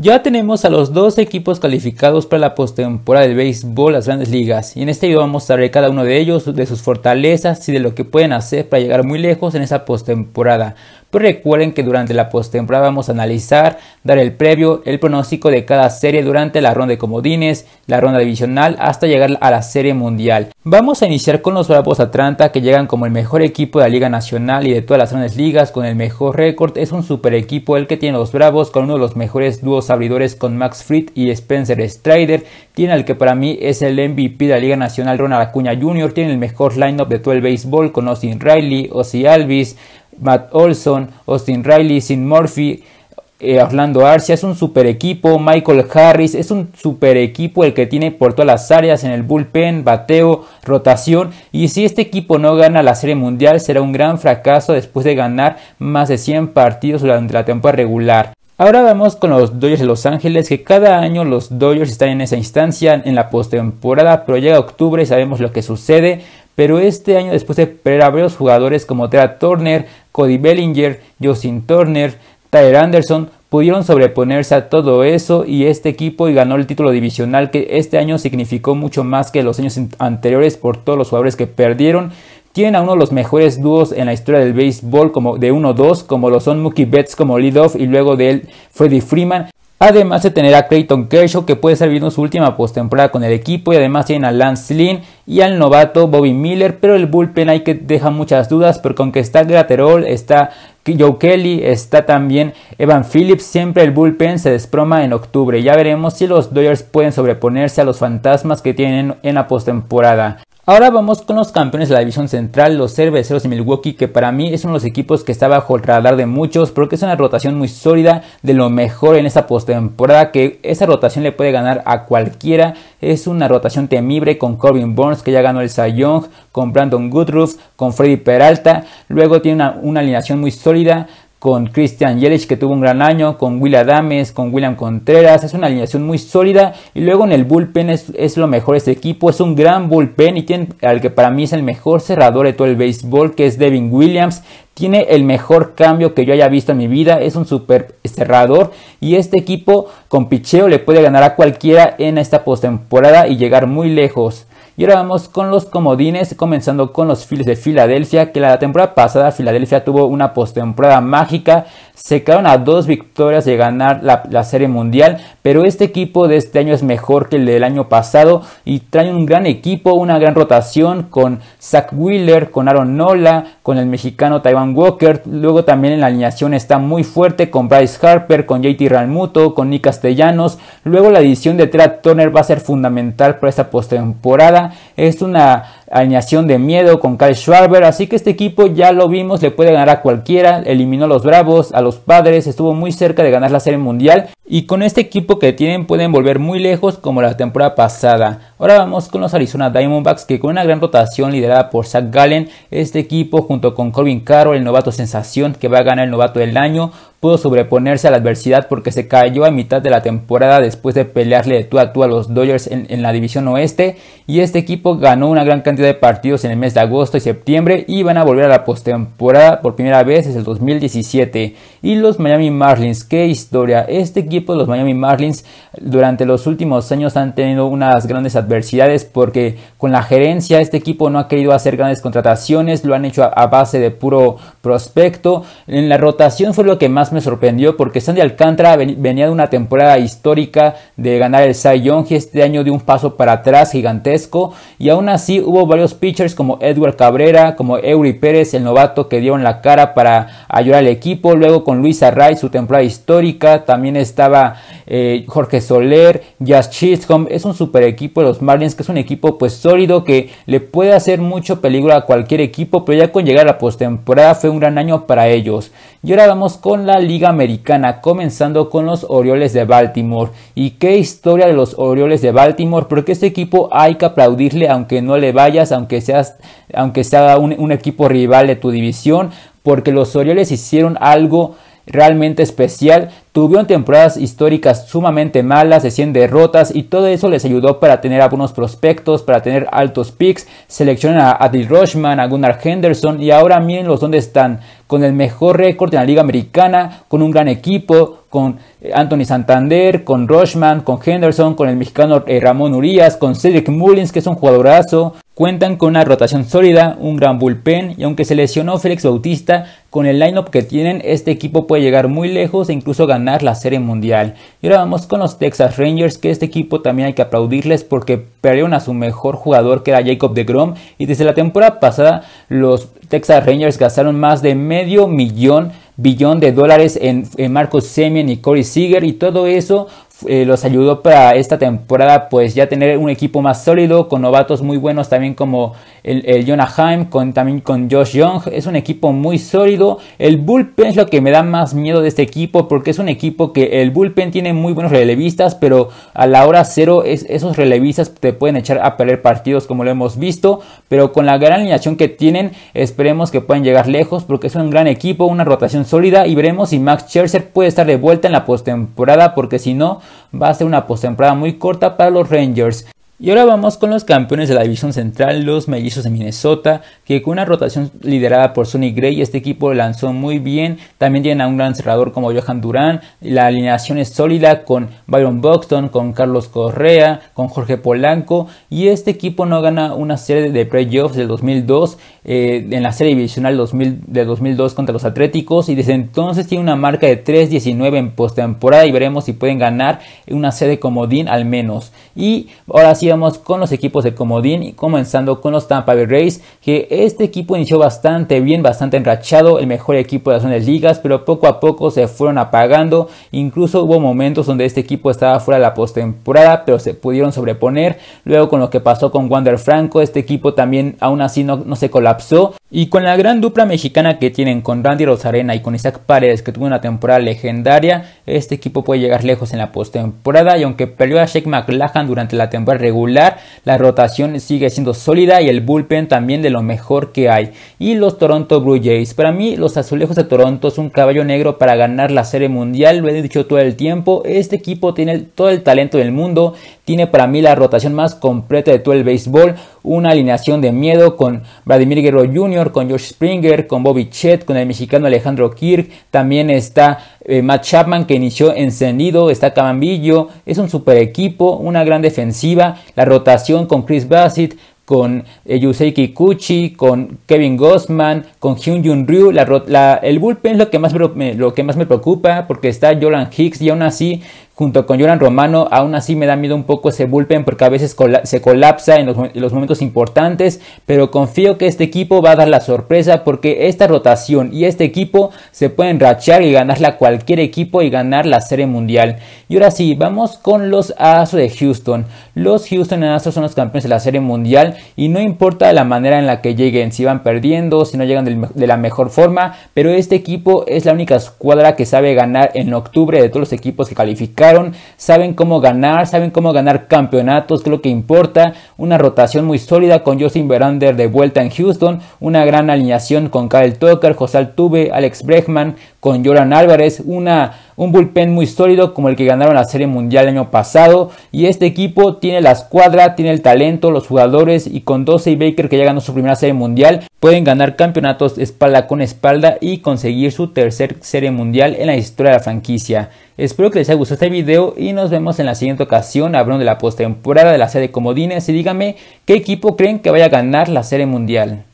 Ya tenemos a los dos equipos calificados para la postemporada del béisbol, las grandes ligas, y en este video vamos a hablar de cada uno de ellos, de sus fortalezas y de lo que pueden hacer para llegar muy lejos en esa postemporada. Pero pues recuerden que durante la postemporada vamos a analizar, dar el previo, el pronóstico de cada serie durante la ronda de comodines, la ronda divisional, hasta llegar a la serie mundial. Vamos a iniciar con los Bravos Atlanta que llegan como el mejor equipo de la Liga Nacional y de todas las grandes ligas con el mejor récord. Es un super equipo el que tiene los Bravos con uno de los mejores dúos abridores con Max Fried y Spencer Strider. Tiene al que para mí es el MVP de la Liga Nacional Ronald Acuña Jr. Tiene el mejor lineup de todo el béisbol con Austin Riley, Ozzy Alvis, Matt Olson, Austin Riley, Sin Murphy, eh, Orlando Arcia, es un super equipo, Michael Harris, es un super equipo el que tiene por todas las áreas en el bullpen, bateo, rotación y si este equipo no gana la Serie Mundial será un gran fracaso después de ganar más de 100 partidos durante la temporada regular. Ahora vamos con los Dodgers de Los Ángeles, que cada año los Dodgers están en esa instancia en la postemporada, pero llega octubre y sabemos lo que sucede. Pero este año, después de perder a varios jugadores como Tera Turner, Cody Bellinger, Justin Turner, Tyler Anderson, pudieron sobreponerse a todo eso y este equipo y ganó el título divisional que este año significó mucho más que los años anteriores por todos los jugadores que perdieron tienen a uno de los mejores dúos en la historia del béisbol como de 1-2, como lo son Mookie Betts como leadoff y luego de él Freddie Freeman. Además de tener a Clayton Kershaw que puede servir en su última postemporada con el equipo y además tienen a Lance Lynn y al novato Bobby Miller, pero el bullpen hay que dejar muchas dudas porque aunque está Graterol, está Joe Kelly, está también Evan Phillips, siempre el bullpen se desproma en octubre. Ya veremos si los Dodgers pueden sobreponerse a los fantasmas que tienen en la postemporada. Ahora vamos con los campeones de la división central, los cerveceros de Milwaukee, que para mí es uno de los equipos que está bajo el radar de muchos, porque es una rotación muy sólida, de lo mejor en esta postemporada, que esa rotación le puede ganar a cualquiera. Es una rotación temible con Corbin Burns, que ya ganó el Cy Young, con Brandon Goodruff, con Freddy Peralta. Luego tiene una alineación muy sólida con Christian Yelich que tuvo un gran año, con Will Adames, con William Contreras, es una alineación muy sólida y luego en el bullpen es, lo mejor este equipo, es un gran bullpen y tiene al que para mí es el mejor cerrador de todo el béisbol que es Devin Williams, tiene el mejor cambio que yo haya visto en mi vida, es un super cerrador y este equipo con picheo le puede ganar a cualquiera en esta postemporada y llegar muy lejos. Y ahora vamos con los comodines, comenzando con los Phillies de Filadelfia, que la temporada pasada Filadelfia tuvo una postemporada mágica se quedaron a dos victorias de ganar la, Serie Mundial, pero este equipo de este año es mejor que el del año pasado y trae un gran equipo, una gran rotación con Zach Wheeler, con Aaron Nola, con el mexicano Taiwan Walker. Luego también en la alineación está muy fuerte con Bryce Harper, con JT Ralmuto, con Nick Castellanos. Luego la edición de Trad Turner va a ser fundamental para esta postemporada. Es una añación de miedo con Kyle Schwarber, así que este equipo ya lo vimos, le puede ganar a cualquiera, eliminó a los Bravos, a los Padres, estuvo muy cerca de ganar la Serie Mundial y con este equipo que tienen pueden volver muy lejos como la temporada pasada. Ahora vamos con los Arizona Diamondbacks que con una gran rotación liderada por Zach Gallen, este equipo junto con Corbin Carroll, el novato sensación que va a ganar el novato del año, pudo sobreponerse a la adversidad porque se cayó a mitad de la temporada después de pelearle de tú a tú a los Dodgers en, la división oeste y este equipo ganó una gran cantidad de partidos en el mes de agosto y septiembre y van a volver a la postemporada por primera vez desde el 2017 y los Miami Marlins, qué historia, este equipo los Miami Marlins durante los últimos años han tenido unas grandes adversidades porque con la gerencia este equipo no ha querido hacer grandes contrataciones, lo han hecho a base de puro prospecto, en la rotación fue lo que más me sorprendió porque Sandy Alcantara venía de una temporada histórica de ganar el Cy Young y este año dio un paso para atrás gigantesco y aún así hubo varios pitchers como Edward Cabrera, como Eury Pérez, el novato que dieron la cara para ayudar al equipo, luego con Luis Array su temporada histórica, también estaba eh, Jorge Soler, Jazz Chisholm, es un super equipo de los Marlins que es un equipo pues sólido que le puede hacer mucho peligro a cualquier equipo, pero ya con llegar a la postemporada fue un gran año para ellos. Y ahora vamos con la Liga Americana, comenzando con los Orioles de Baltimore. ¿Y qué historia de los Orioles de Baltimore? Porque este equipo hay que aplaudirle aunque no le vayas, aunque, seas, aunque sea un equipo rival de tu división, porque los Orioles hicieron algo realmente especial Tuvieron temporadas históricas sumamente malas, de 100 derrotas y todo eso les ayudó para tener algunos prospectos, para tener altos picks. Seleccionan a Adil Rochman, a Gunnar Henderson y ahora miren los dónde están. Con el mejor récord en la liga americana, con un gran equipo, con eh, Anthony Santander, con Rochman, con Henderson, con el mexicano eh, Ramón Urias, con Cedric Mullins, que es un jugadorazo. Cuentan con una rotación sólida, un gran bullpen y aunque se lesionó Félix Bautista, con el lineup que tienen este equipo puede llegar muy lejos e incluso ganar la Serie Mundial. Y ahora vamos con los Texas Rangers, que este equipo también hay que aplaudirles porque perdieron a su mejor jugador que era Jacob de Grom. Y desde la temporada pasada los Texas Rangers gastaron más de medio millón billón de dólares en, en Marcos Semien y Corey Seager y todo eso eh, los ayudó para esta temporada pues ya tener un equipo más sólido con novatos muy buenos también como el, el Jonah Haim. con, también con Josh Young, es un equipo muy sólido. El bullpen es lo que me da más miedo de este equipo porque es un equipo que el bullpen tiene muy buenos relevistas, pero a la hora cero esos relevistas te pueden echar a perder partidos como lo hemos visto, pero con la gran alineación que tienen esperemos que puedan llegar lejos porque es un gran equipo, una rotación sólida y veremos si Max Scherzer puede estar de vuelta en la postemporada porque si no va a ser una postemporada muy corta para los Rangers. Y ahora vamos con los campeones de la división central, los mellizos de Minnesota, que con una rotación liderada por Sonny Gray, este equipo lanzó muy bien. También tienen a un gran cerrador como Johan Durán. La alineación es sólida con Byron Buxton, con Carlos Correa, con Jorge Polanco. Y este equipo no gana una serie de playoffs del 2002. Eh, en la Serie Divisional 2000, de 2002 contra los Atléticos y desde entonces tiene una marca de 3-19 en postemporada y veremos si pueden ganar una sede comodín al menos. Y ahora sí vamos con los equipos de comodín y comenzando con los Tampa Bay Rays, que este equipo inició bastante bien, bastante enrachado, el mejor equipo de las Grandes ligas, pero poco a poco se fueron apagando, incluso hubo momentos donde este equipo estaba fuera de la postemporada, pero se pudieron sobreponer. Luego con lo que pasó con Wander Franco, este equipo también aún así no, no se colapsó y con la gran dupla mexicana que tienen con Randy Rosarena y con Isaac Paredes que tuvo una temporada legendaria, este equipo puede llegar lejos en la postemporada y aunque perdió a Shake McLachlan durante la temporada regular, la rotación sigue siendo sólida y el bullpen también de lo mejor que hay. Y los Toronto Blue Jays, para mí los azulejos de Toronto es un caballo negro para ganar la serie mundial, lo he dicho todo el tiempo, este equipo tiene todo el talento del mundo, tiene para mí la rotación más completa de todo el béisbol, una alineación de miedo con Vladimir Guerrero Jr., con Josh Springer, con Bobby Chet, con el mexicano Alejandro Kirk, también está eh, Matt Chapman que inició encendido, está Camambillo, es un super equipo, una gran defensiva, la rotación con Chris Bassett, con eh, Yusei Kikuchi, con Kevin Gossman, con Hyun Jun Ryu. La, el bullpen es lo que, más lo que más me preocupa porque está Jolan Hicks y aún así junto con Joran Romano, aún así me da miedo un poco ese bullpen porque a veces se colapsa en los, momentos importantes, pero confío que este equipo va a dar la sorpresa porque esta rotación y este equipo se pueden rachar y ganarla a cualquier equipo y ganar la serie mundial. Y ahora sí, vamos con los Astros de Houston. Los Houston Astros son los campeones de la serie mundial y no importa la manera en la que lleguen, si van perdiendo, si no llegan de la mejor forma, pero este equipo es la única escuadra que sabe ganar en octubre de todos los equipos que calificaron saben cómo ganar, saben cómo ganar campeonatos, lo que importa. Una rotación muy sólida con Justin Verander de vuelta en Houston, una gran alineación con Kyle Tucker, José Altuve, Alex Bregman, con Joran Álvarez, una, un bullpen muy sólido como el que ganaron la Serie Mundial el año pasado. Y este equipo tiene la escuadra, tiene el talento, los jugadores y con 12 y Baker que ya ganó su primera Serie Mundial, pueden ganar campeonatos espalda con espalda y conseguir su tercer Serie Mundial en la historia de la franquicia. Espero que les haya gustado este video y nos vemos en la siguiente ocasión hablando de la postemporada de la serie Comodines y díganme qué equipo creen que vaya a ganar la serie mundial.